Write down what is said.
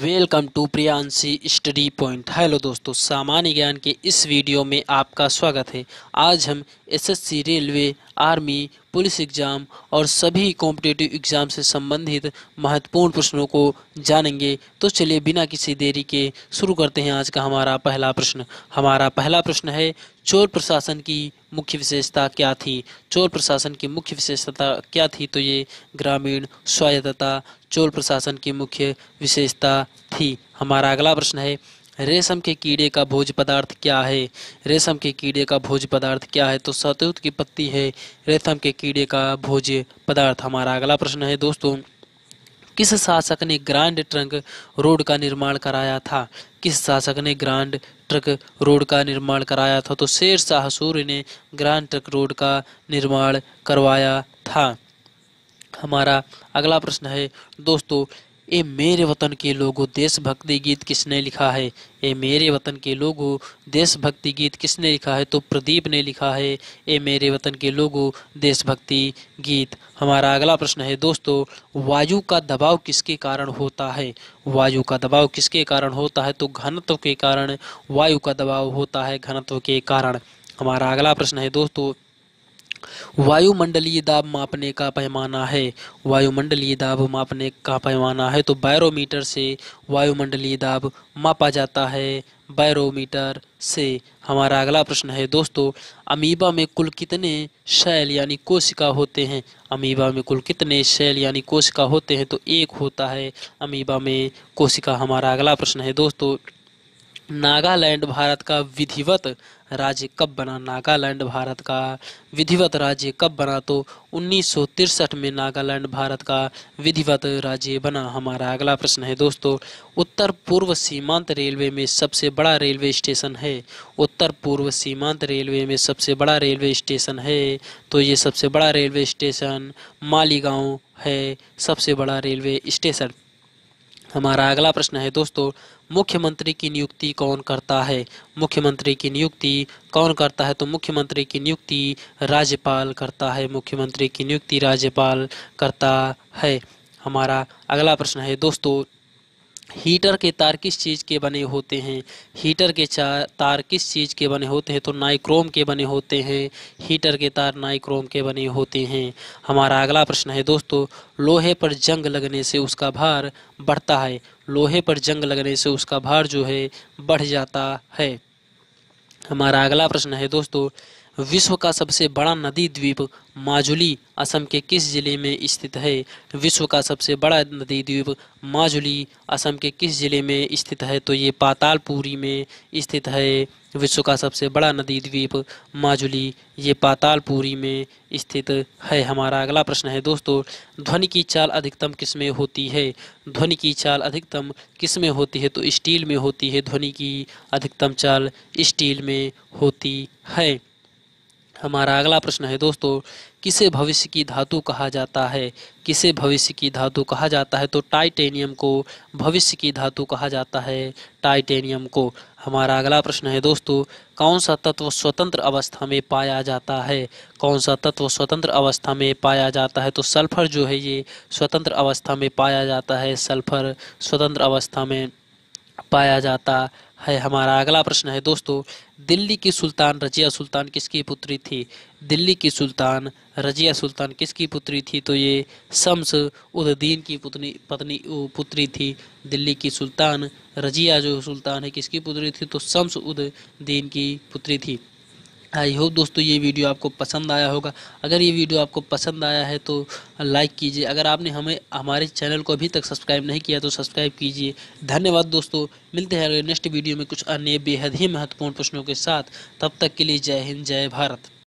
welcome to Priyanshi study point hello दोस्तों सामान्य ज्ञान के इस वीडियो में आपका स्वागत है आज हम SSC railway army police exam और सभी कॉम्पिटेटिव एग्जाम से संबंधित महत्वपूर्ण प्रश्नों को जानेंगे तो चलिए बिना किसी देरी के शुरू करते हैं आज का हमारा पहला प्रश्न हमारा पहला प्रश्न है चोर प्रशासन की मुख्य विशेषता क्या थी चोर प्रशासन की मुख्य विशेषता क्या थी तो ये ग्रामीण स्वायत्तता चोल प्रशासन की मुख्य विशेषता थी हमारा अगला प्रश्न है रेशम के कीड़े का भोज पदार्थ क्या है रेशम के कीड़े का भोज पदार्थ क्या है तो सतुत की पत्ती है रेशम के कीड़े का भोज पदार्थ हमारा अगला प्रश्न है दोस्तों किस शासक ने ग्रांड ट्रंक रोड का निर्माण कराया था किस शासक ने ग्रांड ट्रक रोड का निर्माण कराया था तो शेर शाह सूर्य ने ग्रांड ट्रक रोड का निर्माण करवाया था हमारा अगला प्रश्न है दोस्तों ए मेरे वतन के लोगों देशभक्ति गीत किसने लिखा है ए मेरे वतन के लोगों देशभक्ति गीत किसने लिखा है तो प्रदीप ने लिखा है ए मेरे वतन के लोगों देशभक्ति गीत हमारा अगला प्रश्न है दोस्तों वायु का दबाव किसके कारण होता है वायु का दबाव किसके कारण होता है तो घनत्व के कारण वायु का दबाव होता है घनत्व के कारण हमारा अगला प्रश्न है दोस्तों वायुमंडलीय दाब मापने का पैमाना है वायुमंडलीय दाब मापने का पैमाना है तो बैरोमीटर से वायुमंडलीय दाब मापा जाता है बैरोमीटर से हमारा अगला प्रश्न है दोस्तों अमीबा में कुल कितने शैल यानी कोशिका होते हैं अमीबा में कुल कितने शैल यानी कोशिका होते हैं तो एक होता है अमीबा में कोशिका हमारा अगला प्रश्न है दोस्तों नागालैंड भारत का विधिवत राज्य कब बना नागालैंड भारत का विधिवत राज्य कब बना तो उन्नीस में नागालैंड भारत का विधिवत राज्य बना हमारा अगला प्रश्न है दोस्तों उत्तर पूर्व सीमांत रेलवे में सबसे बड़ा रेलवे स्टेशन है उत्तर पूर्व सीमांत रेलवे में सबसे बड़ा रेलवे स्टेशन है तो ये सबसे बड़ा रेलवे स्टेशन मालीगांव है सबसे बड़ा रेलवे स्टेशन हमारा अगला प्रश्न है दोस्तों मुख्यमंत्री की नियुक्ति कौन करता है मुख्यमंत्री की नियुक्ति कौन करता है तो मुख्यमंत्री की नियुक्ति राज्यपाल करता है मुख्यमंत्री की नियुक्ति राज्यपाल करता है हमारा अगला प्रश्न है दोस्तों हीटर के तार किस चीज़ के बने होते हैं हीटर के तार किस चीज़ के बने होते हैं तो नाइक्रोम के बने होते हैं हीटर के तार नाइक्रोम के बने होते हैं हमारा अगला प्रश्न है दोस्तों लोहे पर जंग लगने से उसका भार बढ़ता है लोहे पर जंग लगने से उसका भार जो है बढ़ जाता है हमारा अगला प्रश्न है दोस्तों विश्व का सबसे बड़ा नदी द्वीप माजुली असम के किस जिले में स्थित है विश्व का सबसे बड़ा नदी द्वीप माजुली असम के किस जिले में स्थित है तो ये पातालपुरी में स्थित है विश्व का सबसे बड़ा नदी द्वीप माजुली ये पातालपुरी में स्थित है हमारा अगला प्रश्न है दोस्तों ध्वनि की चाल अधिकतम किस में होती है ध्वनि की चाल अधिकतम किस में होती है तो स्टील में होती है ध्वनि की अधिकतम चाल स्टील में होती है हमारा अगला प्रश्न है दोस्तों किसे भविष्य की धातु कहा जाता है किसे भविष्य की धातु कहा जाता है तो टाइटेनियम को भविष्य की धातु कहा जाता है टाइटेनियम को हमारा अगला प्रश्न है दोस्तों कौन सा तत्व स्वतंत्र अवस्था में पाया जाता है कौन सा तत्व स्वतंत्र अवस्था में पाया जाता है तो सल्फर जो है ये स्वतंत्र अवस्था में पाया जाता है सल्फर स्वतंत्र अवस्था में पाया जाता है हमारा अगला प्रश्न है दोस्तों दिल्ली की सुल्तान रजिया सुल्तान किसकी पुत्री थी दिल्ली की सुल्तान रजिया सुल्तान किसकी पुत्री थी तो ये शम्स उद्दीन की पुतनी पत्नी पुत्री थी दिल्ली की सुल्तान रजिया जो सुल्तान है किसकी पुत्री थी तो शम्स उद्दीन की पुत्री थी आई होप दोस्तों ये वीडियो आपको पसंद आया होगा अगर ये वीडियो आपको पसंद आया है तो लाइक कीजिए अगर आपने हमें हमारे चैनल को अभी तक सब्सक्राइब नहीं किया तो सब्सक्राइब कीजिए धन्यवाद दोस्तों मिलते हैं अगले नेक्स्ट वीडियो में कुछ अन्य बेहद ही महत्वपूर्ण प्रश्नों के साथ तब तक के लिए जय हिंद जय भारत